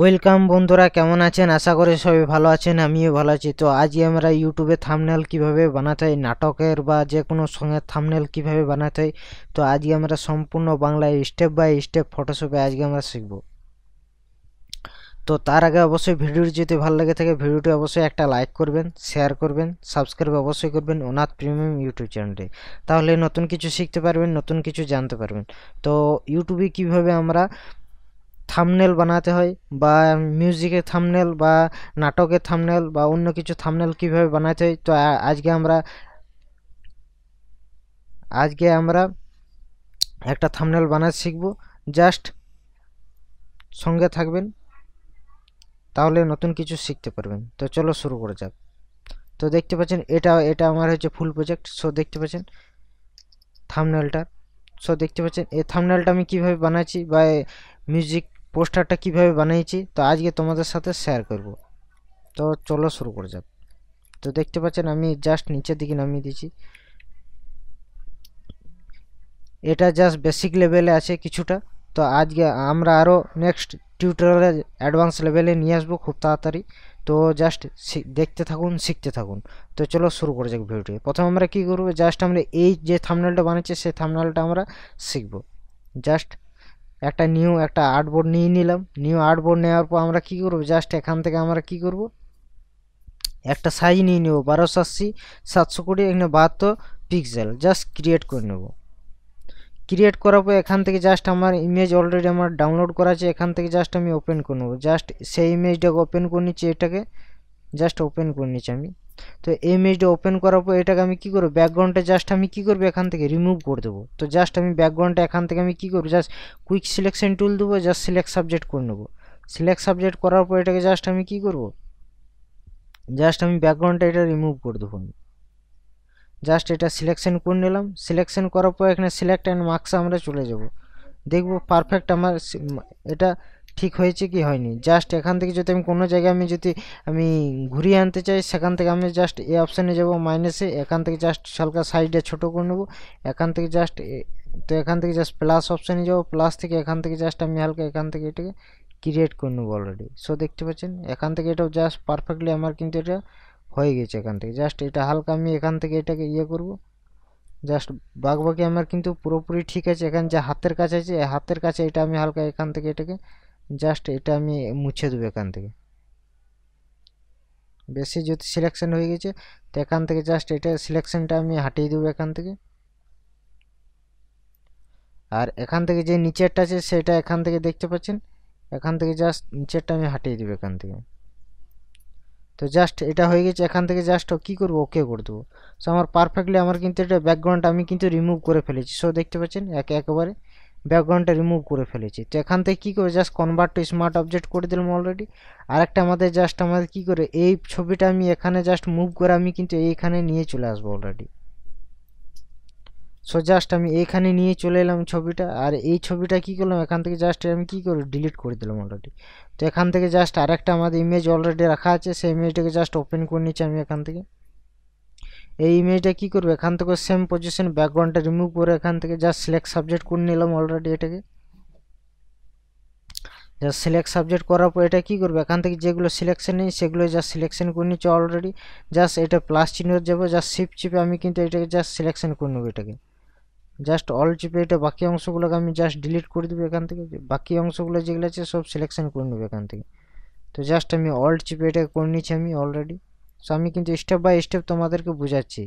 welcome বন্ধুরা কেমন আছেন আশা করি সবাই ভালো আছেন আমিও ভালো আছি তো আজকে আমরা ইউটিউবে থামনেল কিভাবে বানাতে হয় নাটকের বা যে কোনো সঙ্গে থামনেল কিভাবে বানাতে হয় তো আজকে আমরা সম্পূর্ণ বাংলায় স্টেপ বাই স্টেপ ফটোশপে আজকে আমরা শিখব তো তার আগে অবশ্যই ভিডিওটি যদি ভালো লেগে থাকে ভিডিওটি অবশ্যই একটা লাইক করবেন শেয়ার করবেন সাবস্ক্রাইব অবশ্যই করবেন ওনাথ প্রিমিয়াম ইউটিউব চ্যানেলে তাহলে নতুন কিছু শিখতে পারবেন নতুন কিছু জানতে পারবেন তো ইউটিউবে কিভাবে আমরা থামনেল বানাতে হয় বা মিউজিকের থামনেল বা নাটকের থামনেল বা অন্য কিছু থামনেল কিভাবে বানাতে হয় তো আজকে আমরা আজকে আমরা একটা থামনেল বানাতে শিখব জাস্ট সঙ্গে থাকবেন তাহলে নতুন কিছু শিখতে পারবেন তো চলো শুরু করে যাক তো দেখতে পাচ্ছেন এটা এটা আমার হচ্ছে ফুল প্রজেক্ট সো দেখতে পাচ্ছেন থামনেলটা সো দেখতে পাচ্ছেন এই থামনেলটা আমি কিভাবে বানাচ্ছি বা মিউজিক পোস্টারটা কিভাবে বানিয়েছি তো আজকে তোমাদের সাথে শেয়ার করব তো চলো শুরু করে যাক তো দেখতে পাচ্ছেন আমি জাস্ট নিচের দিকে নামিয়ে দিয়েছি এটা জাস্ট বেসিক লেভেলে আছে কিছুটা তো আজকে আমরা আরও নেক্সট টিউটোরিয়ালে অ্যাডভান্স লেভেলে নিয়ে আসবো খুব তাড়াতাড়ি তো জাস্ট দেখতে থাকুন শিখতে থাকুন তো চলো শুরু করে যাক ভিডিওটি প্রথমে আমরা কি করবো জাস্ট আমরা এই যে থামনালটা বানাচ্ছি সেই থামনালটা আমরা শিখবো জাস্ট একটা নিউ একটা বোর্ড নিয়ে নিলাম নিউ বোর্ড নেওয়ার পর আমরা কি করব জাস্ট এখান থেকে আমরা কি করব একটা সাইজ নিয়ে নেব বারোশো আশি সাতশো কোটি এখানে বাহাত্তর পিক্সেল জাস্ট ক্রিয়েট করে নেব ক্রিয়েট করার পর এখান থেকে জাস্ট আমার ইমেজ অলরেডি আমার ডাউনলোড করা আছে এখান থেকে জাস্ট আমি ওপেন করে নেব জাস্ট সেই ইমেজটাকে ওপেন করে নিচ্ছি এটাকে জাস্ট ওপেন করে নিচ্ছি আমি তো এই মেজটা ওপেন করার পর এটাকে আমি কী করবো ব্যাকগ্রাউন্ডটা জাস্ট আমি কী করবো এখান থেকে রিমুভ করে দেবো তো জাস্ট আমি ব্যাকগ্রাউন্ডটা এখান থেকে আমি কি করবো জাস্ট কুইক সিলেকশন টুল দেবো জাস্ট সিলেক্ট সাবজেক্ট করে নেবো সিলেক্ট সাবজেক্ট করার পর এটাকে জাস্ট আমি কী করবো জাস্ট আমি ব্যাকগ্রাউন্ডটা এটা রিমুভ করে দেবো আমি জাস্ট এটা সিলেকশন করে নিলাম সিলেকশন করার পর এখানে সিলেক্ট অ্যান্ড মার্কস আমরা চলে যাব দেখব পারফেক্ট আমার এটা ঠিক হয়েছে কি হয়নি জাস্ট এখান থেকে যদি আমি কোনো জায়গায় আমি যদি আমি ঘুরিয়ে আনতে চাই সেখান থেকে আমি জাস্ট এ অপশানে যাব মাইনাসে এখান থেকে জাস্ট হালকা সাইডে ছোটো করে নেবো এখান থেকে জাস্ট তো এখান থেকে জাস্ট প্লাস অপশানে যাবো প্লাস থেকে এখান থেকে জাস্ট আমি হালকা এখান থেকে এটাকে ক্রিয়েট করে নেবো অলরেডি সো দেখতে পাচ্ছেন এখান থেকে এটাও জাস্ট পারফেক্টলি আমার কিন্তু এটা হয়ে গেছে এখান থেকে জাস্ট এটা হালকা আমি এখান থেকে এটাকে ইয়ে করব জাস্ট বাকি আমার কিন্তু পুরোপুরি ঠিক আছে এখানে যে হাতের কাছে আছে হাতের কাছে এটা আমি হালকা এখান থেকে এটাকে জাস্ট এটা আমি মুছে দেবো এখান থেকে বেশি যদি সিলেকশন হয়ে গেছে তো এখান থেকে জাস্ট এটা সিলেকশনটা আমি হাটিয়ে দেবো এখান থেকে আর এখান থেকে যে নিচেরটা আছে সেটা এখান থেকে দেখতে পাচ্ছেন এখান থেকে জাস্ট নিচেরটা আমি হাটিয়ে দেবো এখান থেকে তো জাস্ট এটা হয়ে গেছে এখান থেকে জাস্ট কি করবো ওকে করে দেবো সো আমার পারফেক্টলি আমার কিন্তু এটা ব্যাকগ্রাউন্ড আমি কিন্তু রিমুভ করে ফেলেছি সো দেখতে পাচ্ছেন একে একেবারে ব্যাকগ্রাউন্ডটা রিমুভ করে ফেলেছি তো এখান থেকে কী করে just convert to smart object করে দিলাম অলরেডি আরেকটা আমাদের জাস্ট আমাদের কী করে এই ছবিটা আমি এখানে জাস্ট মুভ করে আমি কিন্তু এইখানে নিয়ে চলে আসবো অলরেডি সো জাস্ট আমি এইখানে নিয়ে চলে এলাম ছবিটা আর এই ছবিটা কি করলাম এখান থেকে জাস্ট আমি কি করে ডিলিট করে দিলাম অলরেডি তো এখান থেকে জাস্ট আরেকটা আমাদের ইমেজ অলরেডি রাখা আছে সেই ইমেজটাকে জাস্ট ওপেন করে নিচ্ছি আমি এখান থেকে এই ইমেজটা কি করবে এখান থেকে সেম পজিশন ব্যাকগ্রাউন্ডটা রিমুভ করে এখান থেকে জাস্ট সিলেক্ট সাবজেক্ট করে নিলাম অলরেডি এটাকে জাস্ট সিলেক্ট সাবজেক্ট করার পর এটা কী করবে এখান থেকে যেগুলো সিলেকশন নেই সেগুলো জাস্ট সিলেকশন করে নিচ্ছে অলরেডি জাস্ট এটা প্লাস চিহ্ন যাবো জাস্ট শিপ চিপে আমি কিন্তু এটাকে জাস্ট সিলেকশন করে নেবো এটাকে জাস্ট অল চিপে এটা বাকি অংশগুলোকে আমি জাস্ট ডিলিট করে দেবো এখান থেকে বাকি অংশগুলো যেগুলো আছে সব সিলেকশন করে নেবো এখান থেকে তো জাস্ট আমি অল চিপে এটাকে করে নিচ্ছি আমি অলরেডি সো আমি কিন্তু স্টেপ বাই স্টেপ তোমাদেরকে বোঝাচ্ছি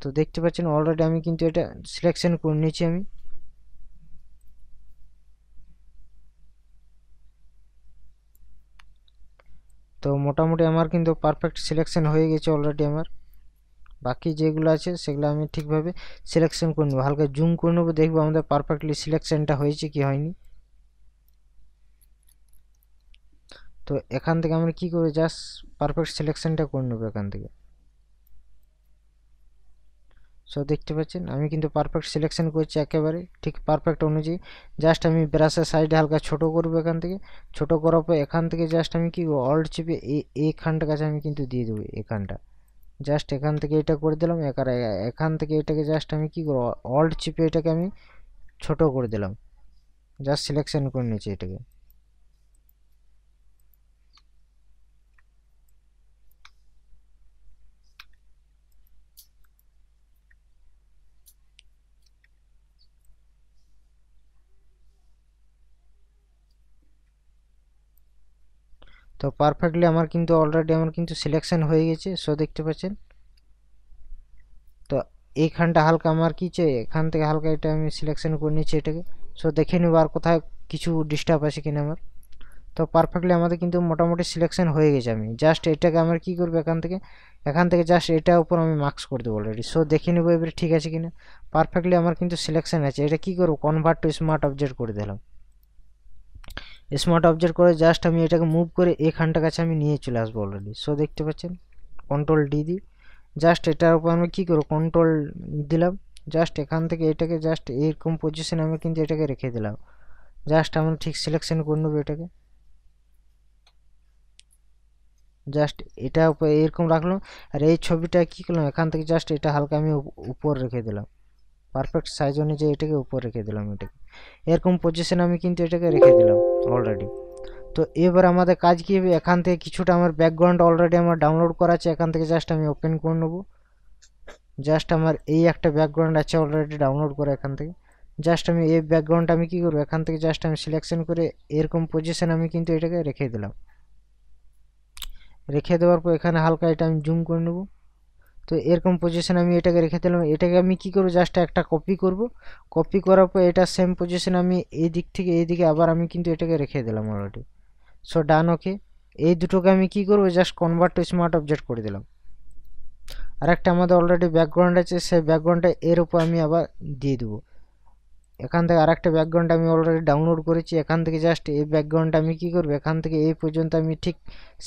তো দেখতে পাচ্ছেন অলরেডি আমি কিন্তু এটা সিলেকশন করে নিয়েছি আমি তো মোটামুটি আমার কিন্তু পারফেক্ট সিলেকশন হয়ে গেছে অলরেডি আমার বাকি যেগুলো আছে সেগুলো আমি ঠিকভাবে সিলেকশন করে নেবো হালকা জুম করে নেবো দেখবো আমাদের পারফেক্টলি সিলেকশনটা হয়েছে কি হয়নি তো এখান থেকে আমরা কি করে জাস্ট পারফেক্ট সিলেকশনটা করে নেবো এখান থেকে সো দেখতে পাচ্ছেন আমি কিন্তু পারফেক্ট সিলেকশন করছি একেবারে ঠিক পারফেক্ট অনুযায়ী জাস্ট আমি ব্রাশের সাইডে হালকা ছোট করবো এখান থেকে ছোট করার পর এখান থেকে জাস্ট আমি কি চিপে চেপে এইখানটার কাছে আমি কিন্তু দিয়ে দেবো এখানটা জাস্ট এখান থেকে এটা করে দিলাম একার এখান থেকে এটাকে জাস্ট আমি কি করবো অল্ড চিপে এটাকে আমি ছোট করে দিলাম জাস্ট সিলেকশন করে নিয়েছি এটাকে তো পারফেক্টলি আমার কিন্তু অলরেডি আমার কিন্তু সিলেকশন হয়ে গেছে সো দেখতে পাচ্ছেন তো এইখানটা হালকা আমার কি চাই এখান থেকে হালকা এটা আমি সিলেকশন করে নিচ্ছি এটাকে সো দেখে নেব আর কোথায় কিছু ডিস্টার্ব আছে কিনা আমার তো পারফেক্টলি আমাদের কিন্তু মোটামুটি সিলেকশন হয়ে গেছে আমি জাস্ট এটাকে আমার কি করবো এখান থেকে এখান থেকে জাস্ট এটার উপর আমি মার্কস করে দেবো অলরেডি সো দেখে নেবো এবারে ঠিক আছে কিনা পারফেক্টলি আমার কিন্তু সিলেকশন আছে এটা কি করবো কনভার্ট টু স্মার্ট অবজেক্ট করে দিলাম স্মার্ট অবজেক্ট করে জাস্ট আমি এটাকে মুভ করে এখানটার কাছে আমি নিয়ে চলে আসবো অলরেডি সো দেখতে পাচ্ছেন কন্ট্রোল ডি দিই জাস্ট এটার উপর আমি কী করবো কন্ট্রোল দিলাম জাস্ট এখান থেকে এটাকে জাস্ট এরকম পজিশনে আমি কিন্তু এটাকে রেখে দিলাম জাস্ট আমরা ঠিক সিলেকশন করে নেবো এটাকে জাস্ট এটা এরকম রাখলাম আর এই ছবিটা কী করলাম এখান থেকে জাস্ট এটা হালকা আমি উপর রেখে দিলাম পারফেক্ট সাইজ অনুযায়ী এটাকে উপর রেখে দিলাম এটাকে এরকম পজিশন আমি কিন্তু এটাকে রেখে দিলাম অলরেডি তো এবার আমাদের কাজ কি হবে এখান থেকে কিছুটা আমার ব্যাকগ্রাউন্ড অলরেডি আমার ডাউনলোড করা আছে এখান থেকে জাস্ট আমি ওপেন করে নেবো জাস্ট আমার এই একটা ব্যাকগ্রাউন্ড আছে অলরেডি ডাউনলোড করা এখান থেকে জাস্ট আমি এই ব্যাকগ্রাউন্ডটা আমি কী করবো এখান থেকে জাস্ট আমি সিলেকশন করে এরকম পজিশন আমি কিন্তু এটাকে রেখে দিলাম রেখে দেওয়ার পর এখানে হালকা এটা আমি জুম করে নেবো তো এরকম পজিশন আমি এটাকে রেখে দিলাম এটাকে আমি কি করব জাস্ট একটা কপি করব কপি করার পর এটা সেম পজিশন আমি এই দিক থেকে এই দিকে আবার আমি কিন্তু এটাকে রেখে দিলাম অলরেডি সো ডান ওকে এই দুটোকে আমি কি করব just convert to smart object করে দিলাম আর একটা আমাদের অলরেডি ব্যাকগ্রাউন্ড আছে সেই ব্যাকগ্রাউন্ডটা এর উপর আমি আবার দিয়ে দেবো এখান থেকে আরেকটা ব্যাকগ্রাউন্ড আমি অলরেডি ডাউনলোড করেছি এখান থেকে জাস্ট এই ব্যাকগ্রাউন্ডটা আমি কী করবো এখান থেকে এই পর্যন্ত আমি ঠিক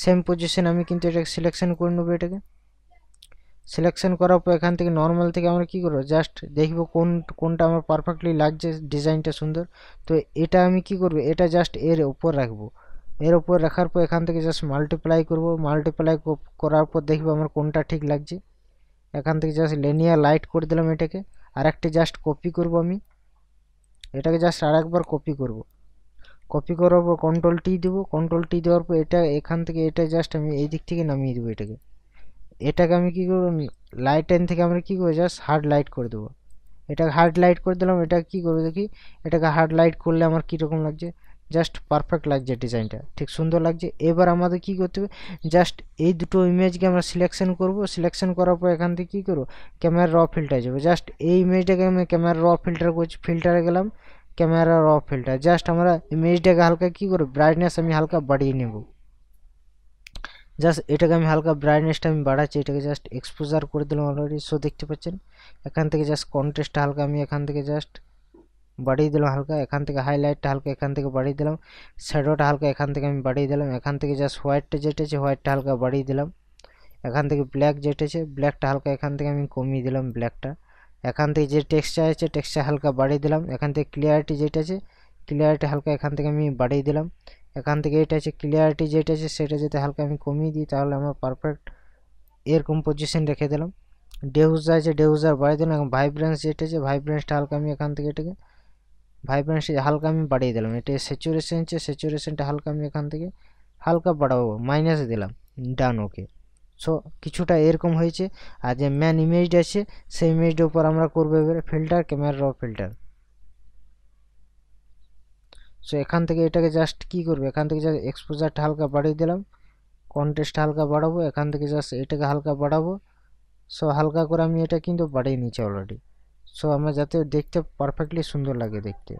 সেম পজিশন আমি কিন্তু এটাকে সিলেকশন করে নেবো এটাকে সিলেকশন করার পর এখান থেকে নর্মাল থেকে আমরা কি করবো জাস্ট দেখব কোন কোনটা আমার পারফেক্টলি লাগছে ডিজাইনটা সুন্দর তো এটা আমি কি করব এটা জাস্ট এর উপর রাখবো এর উপর রাখার পর এখান থেকে জাস্ট মাল্টিপ্লাই করব মাল্টিপ্লাই করার পর দেখবো আমার কোনটা ঠিক লাগছে এখান থেকে জাস্ট লেনিয়া লাইট করে দিলাম এটাকে আর একটা জাস্ট কপি করব আমি এটাকে জাস্ট আর একবার কপি করব কপি করার পর কন্ট্রোল টি দেবো কন্ট্রোল টি দেওয়ার পর এটা এখান থেকে এটা জাস্ট আমি এই দিক থেকে নামিয়ে দেবো এটাকে এটাকে আমি কি করব লাইট এন থেকে আমরা কি করবো জাস্ট হার্ড লাইট করে দেবো এটাকে হার্ড লাইট করে দিলাম এটা কি করবো দেখি এটাকে হার্ড লাইট করলে আমার কীরকম লাগছে জাস্ট পারফেক্ট লাগছে ডিজাইনটা ঠিক সুন্দর লাগছে এবার আমাদের কি করতে হবে জাস্ট এই দুটো ইমেজকে আমরা সিলেকশন করব সিলেকশন করার পর এখান থেকে কী করবো ক্যামেরা র ফিল্টার যাবো জাস্ট এই ইমেজটাকে আমি ক্যামেরা র ফিল্টার করছি ফিল্টারে গেলাম ক্যামেরা র ফিল্টার জাস্ট আমরা ইমেজটাকে হালকা কী করবো ব্রাইটনেস আমি হালকা বাড়িয়ে নেবো জাস্ট এটাকে আমি হালকা ব্রাইটনেসটা আমি বাড়াচ্ছি এটাকে জাস্ট এক্সপোজার করে দিলাম অলরেডি সো দেখতে পাচ্ছেন এখান থেকে জাস্ট কন্ট্রাস্টটা হালকা আমি এখান থেকে জাস্ট বাড়িয়ে দিলাম হালকা এখান থেকে হাইলাইটটা হালকা এখান থেকে বাড়িয়ে দিলাম শ্যাডোটা হালকা এখান থেকে আমি বাড়িয়ে দিলাম এখান থেকে জাস্ট হোয়াইটটা যেটা হোয়াইটটা হালকা বাড়িয়ে দিলাম এখান থেকে ব্ল্যাক যেটা ব্ল্যাকটা হালকা এখান থেকে আমি কমিয়ে দিলাম ব্ল্যাকটা এখান থেকে যে টেক্সচার আছে টেক্সচার হালকা বাড়িয়ে দিলাম এখান থেকে ক্লিয়ারিটি যেটা আছে ক্লিয়ারিটি হালকা এখান থেকে আমি বাড়িয়ে দিলাম এখান থেকে এটা আছে ক্লিয়ারিটি যেটা আছে সেটা যদি হালকা আমি কমিয়ে দিই তাহলে আমার পারফেক্ট এরকম পজিশন রেখে দিলাম ডেউজা আছে ডেউজার বাড়িয়ে দিলাম এবং ভাইব্রেন্স যেটা আছে ভাইব্রেন্সটা হালকা আমি এখান থেকে এটাকে ভাইব্রেন্স হালকা আমি বাড়িয়ে দিলাম এটা স্যাচুরেশন আছে স্যাচুরেশনটা হালকা আমি এখান থেকে হালকা বাড়াবো মাইনাস দিলাম ডান ওকে সো কিছুটা এরকম হয়েছে আর যে ম্যান ইমেজটা আছে সেই ইমেজটার উপর আমরা করবো এবারে ফিল্টার ক্যামেরা র ফিল্টার সো এখান থেকে এটাকে জাস্ট কি করবে এখান থেকে জাস্ট এক্সপোজারটা হালকা বাড়িয়ে দিলাম কন্টেস্ট হালকা বাড়াবো এখান থেকে জাস্ট এটাকে হালকা বাড়াবো সো হালকা করে আমি এটা কিন্তু বাড়িয়ে নিয়েছি অলরেডি সো আমরা যাতে দেখতে পারফেক্টলি সুন্দর লাগে দেখতে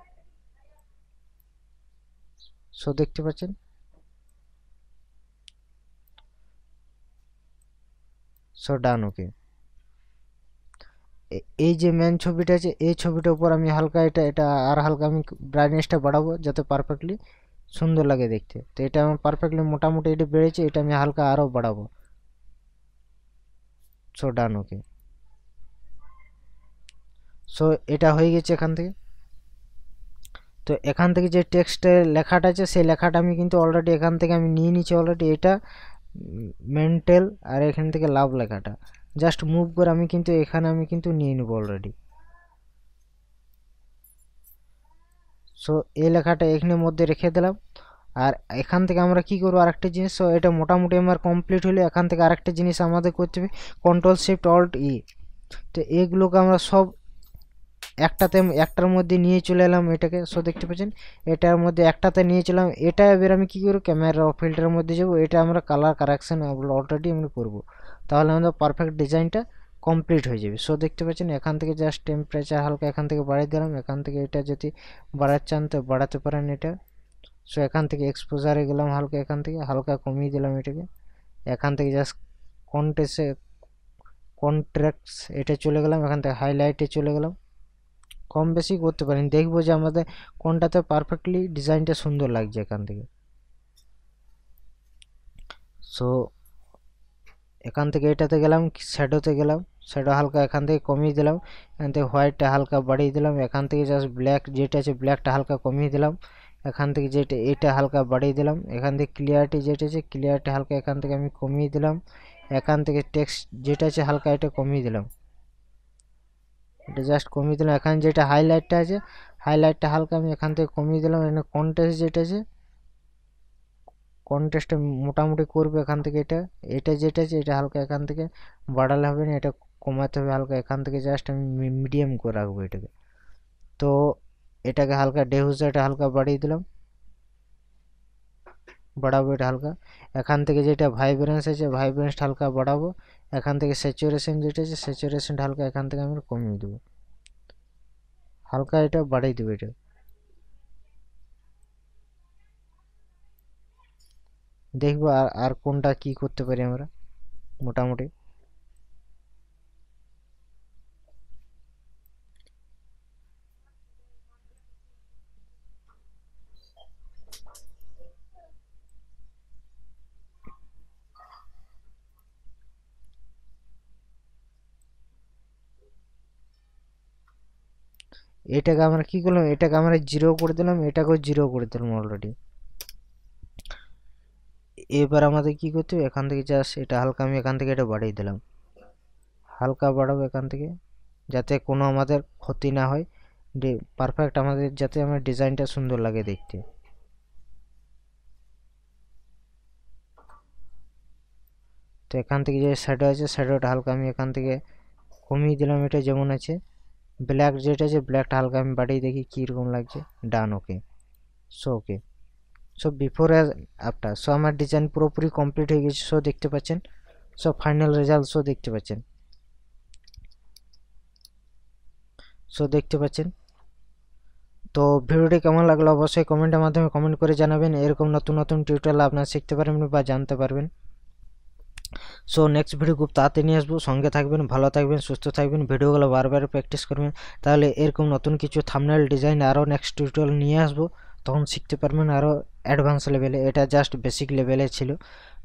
সো দেখতে পাচ্ছেন সো ডান ওকে এই যে মেন ছবিটা আছে এই ছবিটার উপর আমি হালকা এটা এটা আর হালকা আমি ব্রাইটনেসটা বাড়াবো যাতে পারফেক্টলি সুন্দর লাগে দেখতে তো এটা আমার পারফেক্টলি মোটামুটি এটা বেড়েছে এটা আমি হালকা আরও বাড়াবো সো ডান ওকে সো এটা হয়ে গেছে এখান থেকে তো এখান থেকে যে টেক্সটে লেখাটা আছে সেই লেখাটা আমি কিন্তু অলরেডি এখান থেকে আমি নিয়ে নিচ্ছি অলরেডি এটা মেন্টাল আর এখান থেকে লাভ লেখাটা জাস্ট মুভ করে আমি কিন্তু এখানে আমি কিন্তু নিয়ে নেব অলরেডি সো এই লেখাটা এখানের মধ্যে রেখে দিলাম আর এখান থেকে আমরা কি করবো আরেকটা জিনিস সো এটা মোটামুটি আমার কমপ্লিট হলে এখান থেকে আরেকটা জিনিস আমাদের করতে হবে কন্ট্রোল শিফট অল্ট ই তো এগুলোকে আমরা সব একটাতে একটার মধ্যে নিয়ে চলে এলাম এটাকে সো দেখতে পাচ্ছেন এটার মধ্যে একটাতে নিয়ে চলাম এটা এবার আমি কী করবো ক্যামেরা ফিল্টারের মধ্যে যাবো এটা আমরা কালার কারেকশান অলরেডি আমরা করবো তাহলে আমাদের পারফেক্ট ডিজাইনটা কমপ্লিট হয়ে যাবে সো দেখতে পাচ্ছেন এখান থেকে জাস্ট টেম্পারেচার হালকা এখান থেকে বাড়িয়ে দিলাম এখান থেকে এটা যদি বাড়াচ্ছেন তো বাড়াতে পারেন এটা সো এখান থেকে এক্সপোজারে গেলাম হালকা এখান থেকে হালকা কমিয়ে দিলাম এটাকে এখান থেকে জাস্ট কন্টেসে কন্ট্রাক্টস এটা চলে গেলাম এখান থেকে হাইলাইটে চলে গেলাম কম বেশি করতে পারেন দেখবো যে আমাদের কোনটাতে পারফেক্টলি ডিজাইনটা সুন্দর লাগছে এখান থেকে সো এখান থেকে এটাতে গেলাম শ্যাডোতে গেলাম শ্যাডো হালকা এখান থেকে কমিয়ে দিলাম এখান থেকে হোয়াইটটা হালকা বাড়িয়ে দিলাম এখান থেকে জাস্ট ব্ল্যাক যেটা আছে ব্ল্যাকটা হালকা কমিয়ে দিলাম এখান থেকে যেটা এটা হালকা বাড়িয়ে দিলাম এখান থেকে ক্লিয়ারিটি যেটা আছে ক্লিয়ারিটি হালকা এখান থেকে আমি কমিয়ে দিলাম এখান থেকে টেক্সট যেটা আছে হালকা এটা কমিয়ে দিলাম এটা জাস্ট কমিয়ে দিলাম এখানে যেটা হাইলাইটটা আছে হাইলাইটটা হালকা আমি এখান থেকে কমিয়ে দিলাম এখানে কন্টেস্ট যেটা আছে কন্টেস্টে মোটামুটি করবে এখান থেকে এটা এটা যেটা আছে এটা হালকা এখান থেকে বাড়ালে হবে না এটা কমাতে হবে হালকা এখান থেকে জাস্ট আমি মিডিয়াম করে রাখবো এটাকে তো এটাকে হালকা ডেহুজাটা হালকা বাড়িয়ে দিলাম বাড়াবো এটা হালকা এখান থেকে যেটা ভাইব্রেন্স আছে ভাইব্রেন্সটা হালকা বাড়াবো এখান থেকে স্যাচুরেশন যেটা আছে স্যাচুরেশনটা হালকা এখান থেকে আমি কমিয়ে দেবো হালকা এটা বাড়িয়ে দেবো এটা দেখবো আর আর কোনটা কি করতে পারি আমরা মোটামুটি এটাকে আমরা কি করলাম এটাকে আমরা জিরো করে দিলাম এটাকেও জিরো করে দিলাম অলরেডি এবার আমাদের কি করতে হবে এখান থেকে জাস্ট এটা হালকা আমি এখান থেকে এটা বাড়িয়ে দিলাম হালকা বাড়াবো এখান থেকে যাতে কোনো আমাদের ক্ষতি না হয় পারফেক্ট আমাদের যাতে আমার ডিজাইনটা সুন্দর লাগে দেখতে তো এখান থেকে যে শ্যাডো আছে শ্যাডোটা হালকা আমি এখান থেকে কমিয়ে দিলাম এটা যেমন আছে ব্ল্যাক যেটা আছে ব্ল্যাকটা হালকা আমি বাড়িয়ে দেখি কীরকম লাগছে done okay so okay so before as after so আমার ডিজাইন পুরোপুরি কমপ্লিট হয়ে গেছে সো দেখতে পাচ্ছেন সো ফাইনাল রেজাল্ট সো দেখতে পাচ্ছেন সো দেখতে পাচ্ছেন তো ভিডিওটি কেমন লাগলো অবশ্যই কমেন্টের মাধ্যমে কমেন্ট করে জানাবেন এরকম নতুন নতুন টিউটোরিয়াল আপনারা শিখতে পারবেন বা জানতে পারবেন সো নেক্সট ভিডিও খুব তাড়াতাড়ি নিয়ে আসবো সঙ্গে থাকবেন ভালো থাকবেন সুস্থ থাকবেন ভিডিওগুলো বারবার প্র্যাকটিস করবেন তাহলে এরকম নতুন কিছু থামনাইল ডিজাইন আরও নেক্সট টিউটোরিয়াল নিয়ে আসবো তখন শিখতে পারবেন আরও অ্যাডভান্স লেভেলে এটা জাস্ট বেসিক লেভেলে ছিল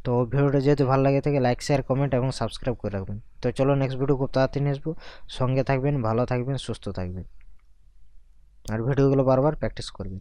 তো ভিডিওটা যেহেতু ভালো লাগে থাকে লাইক শেয়ার কমেন্ট এবং সাবস্ক্রাইব করে রাখবেন তো চলো নেক্সট ভিডিও খুব তাড়াতাড়ি আসবো সঙ্গে থাকবেন ভালো থাকবেন সুস্থ থাকবেন আর ভিডিওগুলো বারবার প্র্যাকটিস করবেন